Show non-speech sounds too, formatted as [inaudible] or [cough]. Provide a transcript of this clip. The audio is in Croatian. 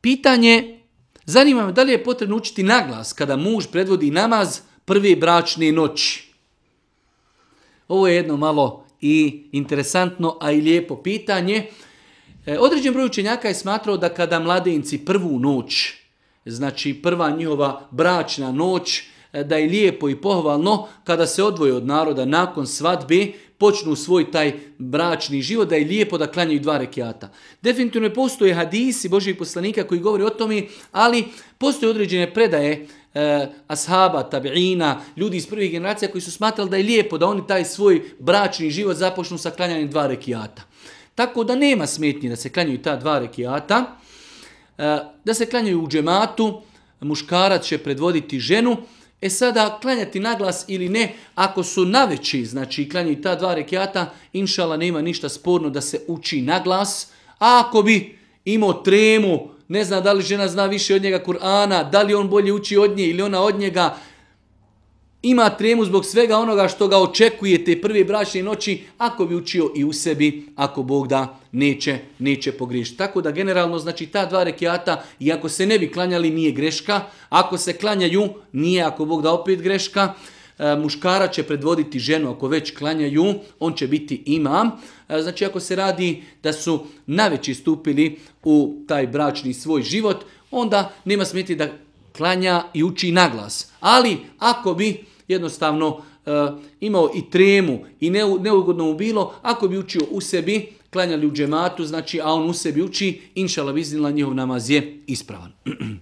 Pitanje, zanima me da li je potrebno učiti naglas kada muž predvodi namaz prve bračne noći. Ovo je jedno malo i interesantno, a i lijepo pitanje. E, određen broj učenjaka je smatrao da kada mladenci prvu noć, znači prva njihova bračna noć, e, da je lijepo i pohvalno kada se odvoje od naroda nakon svadbe, počnu svoj taj bračni život, da je lijepo da klanjaju dva rekiata. Definitivno postoje hadisi Božih poslanika koji govori o tome, ali postoje određene predaje e, ashaba, tabiina, ljudi iz prvih generacija koji su smatrali da je lijepo da oni taj svoj bračni život započnu sa klanjanjem dva rekiata. Tako da nema smetnje da se klanjaju ta dva rekiata, e, da se klanjaju u džematu, muškarac će predvoditi ženu, E sada, klanjati naglas ili ne, ako su naveći, znači klanjaju ta dva rekiata, inšala nema ništa sporno da se uči naglas. A ako bi imao tremu, ne zna da li žena zna više od njega Kur'ana, da li on bolje uči od nje ili ona od njega, ima tremu zbog svega onoga što ga očekujete te prve bračne noći, ako bi učio i u sebi, ako Bog da, neće, neće pogriješiti. Tako da generalno, znači ta dva rekiata, i ako se ne bi klanjali, nije greška. Ako se klanjaju, nije ako Bog da opet greška. E, muškara će predvoditi ženu ako već klanjaju, on će biti imam. E, znači ako se radi da su naveći stupili u taj bračni svoj život, onda nema smeti da klanja i uči naglas. Ali ako bi jednostavno e, imao i tremu i neugodno mu bilo, ako bi učio u sebi, klanjali u džematu, znači, a on u sebi uči, inšala biznila njihov namaz je ispravan. [clears throat]